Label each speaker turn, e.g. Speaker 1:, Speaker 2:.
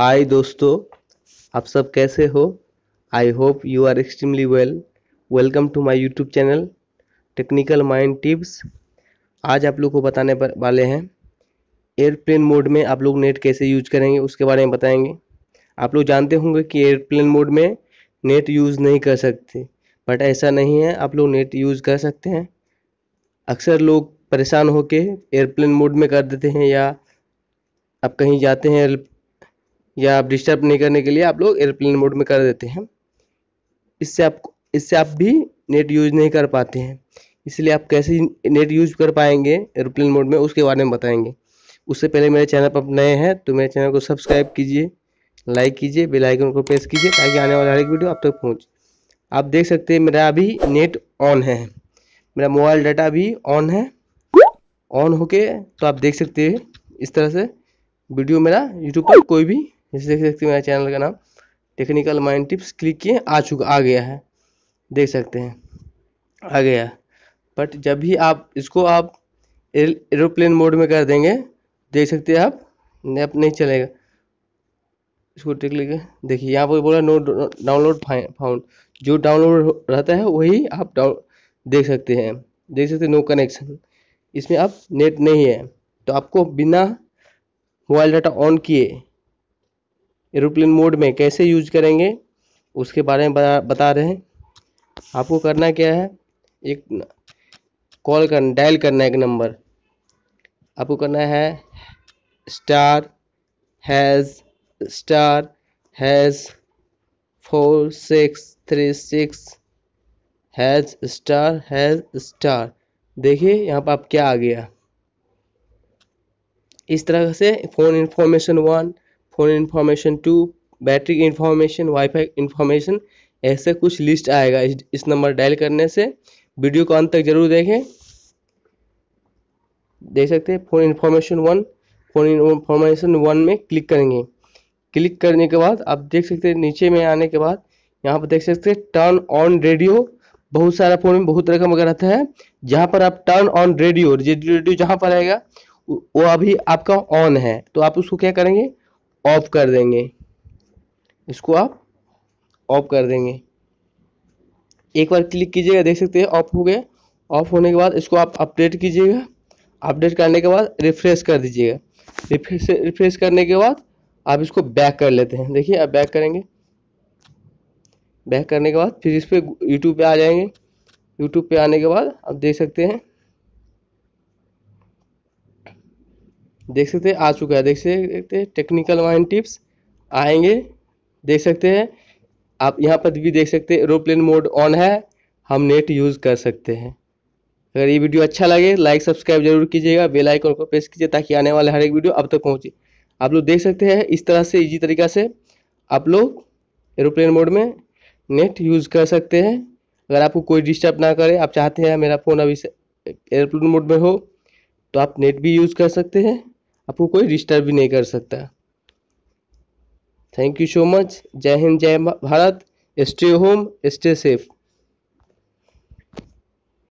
Speaker 1: हाय दोस्तों आप सब कैसे हो I hope you are extremely well welcome to my YouTube channel Technical Mind Tips आज आप लोग को बताने वाले हैं एयरप्लेन मोड में आप लोग नेट कैसे यूज करेंगे उसके बारे में बताएंगे आप लोग जानते होंगे कि एयरप्लेन मोड में नेट यूज़ नहीं कर सकते बट ऐसा नहीं है आप लोग नेट यूज़ कर सकते हैं अक्सर लोग परेशान होकर एयरप्लेन मोड में कर देते हैं या आप कहीं जाते हैं या आप डिस्टर्ब नहीं करने के लिए आप लोग एयरप्लेन मोड में कर देते हैं इससे आपको इससे आप भी नेट यूज नहीं कर पाते हैं इसलिए आप कैसे नेट यूज कर पाएंगे एयरप्लेन मोड में उसके बारे में बताएंगे उससे पहले मेरे चैनल पर आप नए हैं तो मेरे चैनल को सब्सक्राइब कीजिए लाइक कीजिए बेल आइकन को प्रेस कीजिए ताकि आने वाला हर एक वीडियो आप तक तो पहुंच आप देख सकते हैं मेरा अभी नेट ऑन है मेरा मोबाइल डाटा भी ऑन है ऑन होके तो आप देख सकते हैं इस तरह से वीडियो मेरा यूट्यूब पर कोई भी जैसे देख सकते हैं मेरा चैनल का नाम टेक्निकल माइंड टिप्स क्लिक किए आ चुका आ गया है देख सकते हैं आ गया बट जब भी आप इसको आप एरोप्लेन मोड में कर देंगे देख सकते हैं आप नेप नहीं चलेगा इसको टिक लेके देखिए यहाँ पर बोला नो डाउनलोड फाउंड जो डाउनलोड रहता है वही आप डाउन देख सकते हैं देख सकते हैं नो कनेक्शन इसमें आप नेट नहीं है तो आपको बिना मोबाइल डाटा ऑन किए एरोप्लेन मोड में कैसे यूज करेंगे उसके बारे में बता रहे हैं आपको करना क्या है एक कॉल कर डायल करना है एक नंबर आपको करना है star hash star hash four six three six hash star hash star देखिए यहाँ पर आप क्या आ गया इस तरह से phone information one phone information two battery information wifi information ऐसे कुछ लिस्ट आएगा इस, नंबर डायल करने से वीडियो को अंत तक जरूर देखें देख सकते हैं phone information one phone information one में क्लिक करेंगे क्लिक करने के बाद आप देख सकते हैं नीचे में आने के बाद यहाँ पर देख सकते हैं टर्न ऑन रेडियो बहुत सारा फोन में बहुत रकम का रहता है जहाँ पर आप टर्न ऑन रेडियो रेडियो जहाँ पर आएगा वो अभी आपका ऑन है तो आप उसको क्या करेंगे ऑफ कर देंगे इसको आप ऑफ कर देंगे एक बार क्लिक कीजिएगा देख सकते हैं ऑफ हो गया ऑफ होने के बाद इसको आप अपडेट कीजिएगा अपडेट करने के बाद रिफ्रेश कर दीजिएगा रिफ्रेश करने के बाद आप इसको बैक कर लेते हैं देखिए आप बैक करेंगे बैक करने के बाद फिर इस पर यूट्यूब पर आ जाएंगे यूट्यूब पे आने के बाद आप देख सकते हैं देख सकते हैं आ चुका है देख सकते हैं टेक्निकल वाइन टिप्स आएंगे देख सकते हैं आप यहाँ पर भी देख सकते हैं एरोप्लेन मोड ऑन है हम नेट यूज़ कर सकते हैं अगर ये वीडियो अच्छा लगे लाइक सब्सक्राइब जरूर कीजिएगा बेल आइकन को प्रेस कीजिए ताकि आने वाले हर एक वीडियो अब तक तो पहुँचे आप लोग देख सकते हैं इस तरह से इजी तरीका से आप लोग एरोप्लेन मोड में नेट यूज़ कर सकते हैं अगर आपको कोई डिस्टर्ब ना करे आप चाहते हैं मेरा फ़ोन अभी एरोप्लेन मोड में हो तो आप नेट भी यूज़ कर सकते हैं आपको कोई डिस्टर्ब भी नहीं कर सकता थैंक यू सो मच जय हिंद जय Bharat stay home stay safe